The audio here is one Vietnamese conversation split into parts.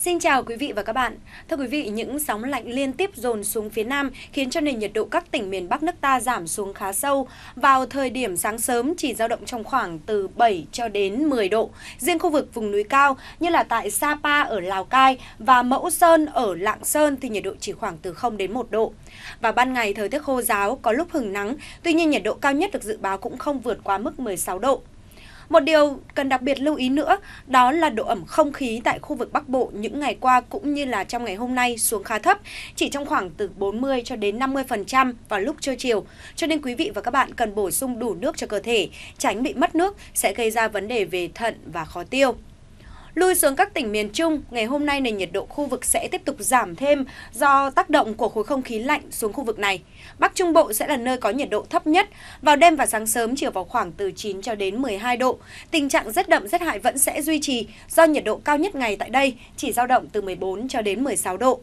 Xin chào quý vị và các bạn. Thưa quý vị, những sóng lạnh liên tiếp dồn xuống phía Nam khiến cho nền nhiệt độ các tỉnh miền Bắc nước ta giảm xuống khá sâu. Vào thời điểm sáng sớm chỉ dao động trong khoảng từ 7 cho đến 10 độ. Riêng khu vực vùng núi cao như là tại Sapa ở Lào Cai và Mẫu Sơn ở Lạng Sơn thì nhiệt độ chỉ khoảng từ 0 đến 1 độ. Và ban ngày thời tiết khô giáo có lúc hừng nắng, tuy nhiên nhiệt độ cao nhất được dự báo cũng không vượt quá mức 16 độ. Một điều cần đặc biệt lưu ý nữa đó là độ ẩm không khí tại khu vực Bắc Bộ những ngày qua cũng như là trong ngày hôm nay xuống khá thấp, chỉ trong khoảng từ 40 cho đến 50% vào lúc trưa chiều. Cho nên quý vị và các bạn cần bổ sung đủ nước cho cơ thể, tránh bị mất nước sẽ gây ra vấn đề về thận và khó tiêu. Lui xuống các tỉnh miền Trung, ngày hôm nay nền nhiệt độ khu vực sẽ tiếp tục giảm thêm do tác động của khối không khí lạnh xuống khu vực này. Bắc Trung Bộ sẽ là nơi có nhiệt độ thấp nhất, vào đêm và sáng sớm chỉ vào khoảng từ 9 cho đến 12 độ. Tình trạng rét đậm rét hại vẫn sẽ duy trì do nhiệt độ cao nhất ngày tại đây chỉ dao động từ 14 cho đến 16 độ.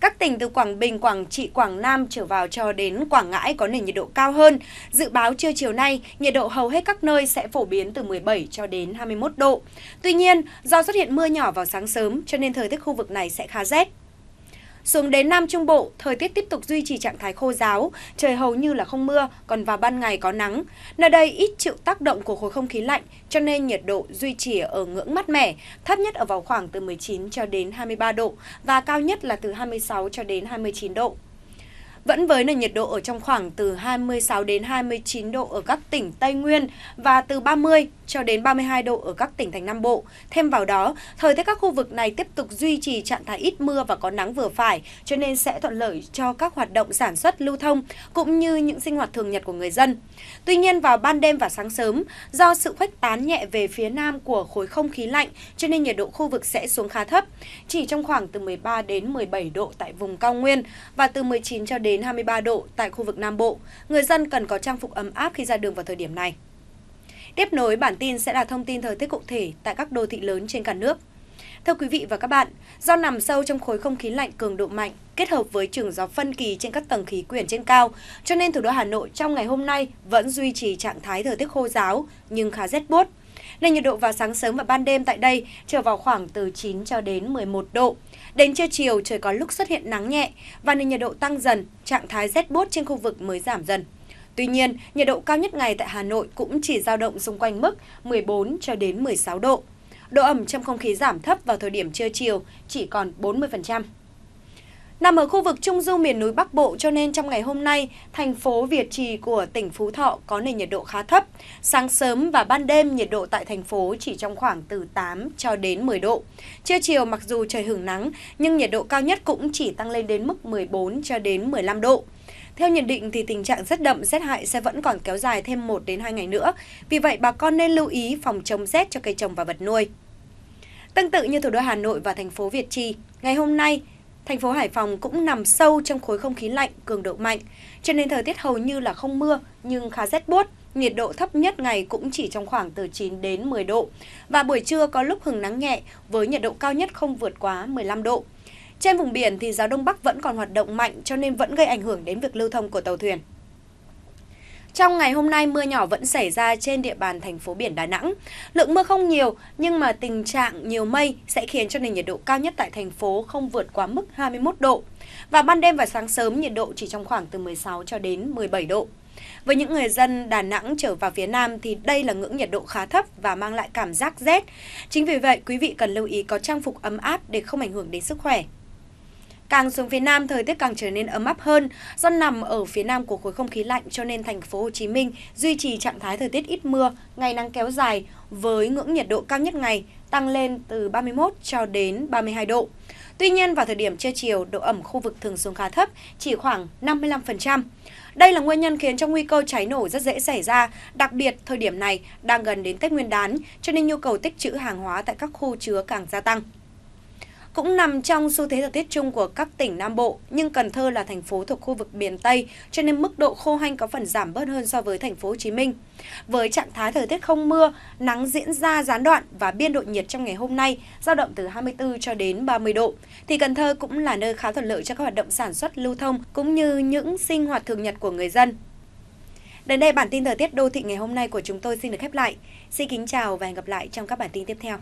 Các tỉnh từ Quảng Bình, Quảng Trị, Quảng Nam trở vào cho đến Quảng Ngãi có nền nhiệt độ cao hơn. Dự báo trưa chiều nay, nhiệt độ hầu hết các nơi sẽ phổ biến từ 17 cho đến 21 độ. Tuy nhiên, do xuất hiện mưa nhỏ vào sáng sớm cho nên thời tiết khu vực này sẽ khá rét. Xuống đến Nam Trung Bộ, thời tiết tiếp tục duy trì trạng thái khô giáo, trời hầu như là không mưa, còn vào ban ngày có nắng. Nơi đây ít chịu tác động của khối không khí lạnh, cho nên nhiệt độ duy trì ở ngưỡng mát mẻ, thấp nhất ở vào khoảng từ 19 cho đến 23 độ và cao nhất là từ 26 cho đến 29 độ. Vẫn với nền nhiệt độ ở trong khoảng từ 26 đến 29 độ ở các tỉnh Tây Nguyên và từ 30 cho đến 32 độ ở các tỉnh thành Nam Bộ. Thêm vào đó, thời tiết các khu vực này tiếp tục duy trì trạng thái ít mưa và có nắng vừa phải, cho nên sẽ thuận lợi cho các hoạt động sản xuất, lưu thông cũng như những sinh hoạt thường nhật của người dân. Tuy nhiên vào ban đêm và sáng sớm, do sự khuếch tán nhẹ về phía nam của khối không khí lạnh, cho nên nhiệt độ khu vực sẽ xuống khá thấp, chỉ trong khoảng từ 13 đến 17 độ tại vùng cao nguyên và từ 19 cho đến 23 độ tại khu vực Nam Bộ. Người dân cần có trang phục ấm áp khi ra đường vào thời điểm này. Tiếp nối bản tin sẽ là thông tin thời tiết cụ thể tại các đô thị lớn trên cả nước. Thưa quý vị và các bạn, do nằm sâu trong khối không khí lạnh cường độ mạnh, kết hợp với trường gió phân kỳ trên các tầng khí quyển trên cao, cho nên thủ đô Hà Nội trong ngày hôm nay vẫn duy trì trạng thái thời tiết khô giáo nhưng khá rét buốt. Nên nhiệt độ vào sáng sớm và ban đêm tại đây trở vào khoảng từ 9 cho đến 11 độ. Đến trưa chiều trời có lúc xuất hiện nắng nhẹ và nền nhiệt độ tăng dần, trạng thái rét buốt trên khu vực mới giảm dần. Tuy nhiên, nhiệt độ cao nhất ngày tại Hà Nội cũng chỉ dao động xung quanh mức 14 cho đến 16 độ. Độ ẩm trong không khí giảm thấp vào thời điểm trưa chiều chỉ còn 40%. Nằm ở khu vực trung du miền núi Bắc Bộ cho nên trong ngày hôm nay, thành phố Việt Trì của tỉnh Phú Thọ có nền nhiệt độ khá thấp. Sáng sớm và ban đêm nhiệt độ tại thành phố chỉ trong khoảng từ 8 cho đến 10 độ. Trưa chiều mặc dù trời hưởng nắng nhưng nhiệt độ cao nhất cũng chỉ tăng lên đến mức 14 cho đến 15 độ. Theo nhận định thì tình trạng rất đậm rét hại sẽ vẫn còn kéo dài thêm 1 đến 2 ngày nữa. Vì vậy bà con nên lưu ý phòng chống rét cho cây trồng và vật nuôi. Tương tự như thủ đô Hà Nội và thành phố Việt Trì, ngày hôm nay Thành phố Hải Phòng cũng nằm sâu trong khối không khí lạnh, cường độ mạnh, cho nên thời tiết hầu như là không mưa nhưng khá rét buốt, nhiệt độ thấp nhất ngày cũng chỉ trong khoảng từ 9 đến 10 độ và buổi trưa có lúc hứng nắng nhẹ với nhiệt độ cao nhất không vượt quá 15 độ. Trên vùng biển thì gió Đông Bắc vẫn còn hoạt động mạnh cho nên vẫn gây ảnh hưởng đến việc lưu thông của tàu thuyền. Trong ngày hôm nay, mưa nhỏ vẫn xảy ra trên địa bàn thành phố biển Đà Nẵng. Lượng mưa không nhiều, nhưng mà tình trạng nhiều mây sẽ khiến cho nền nhiệt độ cao nhất tại thành phố không vượt quá mức 21 độ. Và ban đêm và sáng sớm, nhiệt độ chỉ trong khoảng từ 16 cho đến 17 độ. Với những người dân Đà Nẵng trở vào phía Nam thì đây là ngưỡng nhiệt độ khá thấp và mang lại cảm giác rét. Chính vì vậy, quý vị cần lưu ý có trang phục ấm áp để không ảnh hưởng đến sức khỏe. Càng xuống phía Nam, thời tiết càng trở nên ấm áp hơn. Do nằm ở phía Nam của khối không khí lạnh cho nên thành phố Hồ Chí Minh duy trì trạng thái thời tiết ít mưa, ngày nắng kéo dài với ngưỡng nhiệt độ cao nhất ngày tăng lên từ 31 cho đến 32 độ. Tuy nhiên, vào thời điểm trưa chiều, độ ẩm khu vực thường xuống khá thấp, chỉ khoảng 55%. Đây là nguyên nhân khiến cho nguy cơ cháy nổ rất dễ xảy ra, đặc biệt thời điểm này đang gần đến Tết Nguyên đán, cho nên nhu cầu tích trữ hàng hóa tại các khu chứa càng gia tăng cũng nằm trong xu thế thời tiết chung của các tỉnh Nam Bộ, nhưng Cần Thơ là thành phố thuộc khu vực miền Tây, cho nên mức độ khô hanh có phần giảm bớt hơn so với thành phố Hồ Chí Minh. Với trạng thái thời tiết không mưa, nắng diễn ra gián đoạn và biên độ nhiệt trong ngày hôm nay dao động từ 24 cho đến 30 độ, thì Cần Thơ cũng là nơi khá thuận lợi cho các hoạt động sản xuất lưu thông cũng như những sinh hoạt thường nhật của người dân. Đến đây bản tin thời tiết đô thị ngày hôm nay của chúng tôi xin được khép lại. Xin kính chào và hẹn gặp lại trong các bản tin tiếp theo.